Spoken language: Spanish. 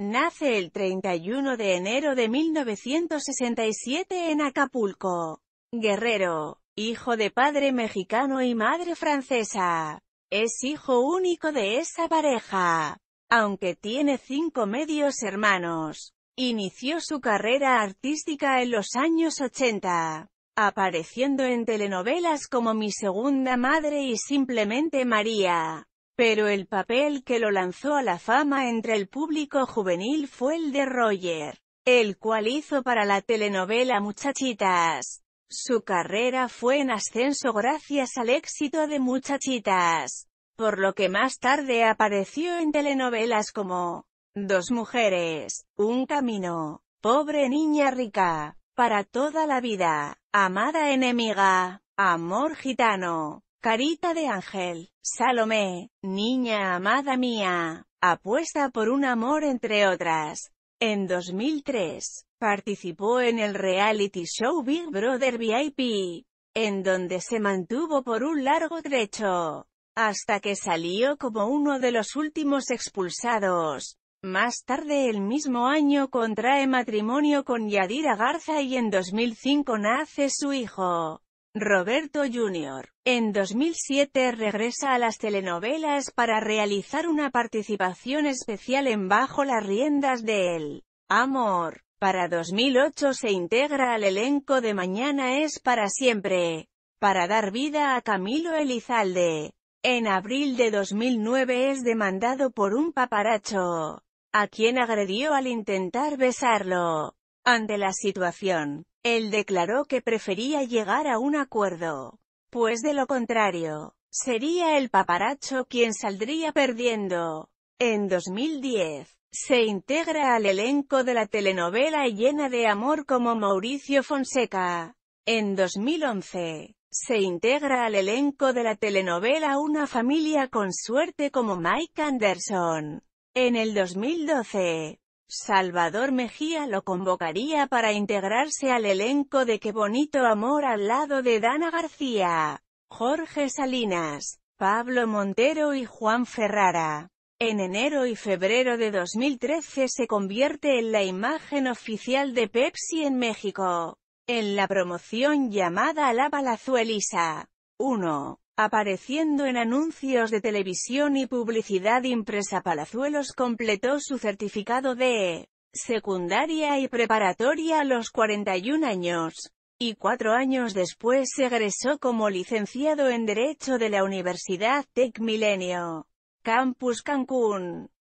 Nace el 31 de enero de 1967 en Acapulco. Guerrero, hijo de padre mexicano y madre francesa. Es hijo único de esa pareja. Aunque tiene cinco medios hermanos, inició su carrera artística en los años 80, apareciendo en telenovelas como Mi Segunda Madre y Simplemente María. Pero el papel que lo lanzó a la fama entre el público juvenil fue el de Roger, el cual hizo para la telenovela Muchachitas. Su carrera fue en ascenso gracias al éxito de Muchachitas, por lo que más tarde apareció en telenovelas como Dos mujeres, Un camino, Pobre niña rica, Para toda la vida, Amada enemiga, Amor gitano, Carita de ángel, Salomé, niña amada mía, apuesta por un amor entre otras. En 2003, participó en el reality show Big Brother VIP, en donde se mantuvo por un largo trecho, hasta que salió como uno de los últimos expulsados. Más tarde el mismo año contrae matrimonio con Yadira Garza y en 2005 nace su hijo. Roberto Jr. En 2007 regresa a las telenovelas para realizar una participación especial en Bajo las riendas de él. Amor. Para 2008 se integra al elenco de Mañana es para siempre, para dar vida a Camilo Elizalde. En abril de 2009 es demandado por un paparacho, a quien agredió al intentar besarlo. Ante la situación, él declaró que prefería llegar a un acuerdo, pues de lo contrario, sería el paparacho quien saldría perdiendo. En 2010, se integra al elenco de la telenovela Llena de Amor como Mauricio Fonseca. En 2011, se integra al elenco de la telenovela Una familia con suerte como Mike Anderson. En el 2012, Salvador Mejía lo convocaría para integrarse al elenco de Qué bonito amor al lado de Dana García, Jorge Salinas, Pablo Montero y Juan Ferrara. En enero y febrero de 2013 se convierte en la imagen oficial de Pepsi en México, en la promoción llamada La balazuelisa. 1. Apareciendo en anuncios de televisión y publicidad impresa Palazuelos completó su certificado de secundaria y preparatoria a los 41 años, y cuatro años después se egresó como licenciado en Derecho de la Universidad Tech Milenio, Campus Cancún.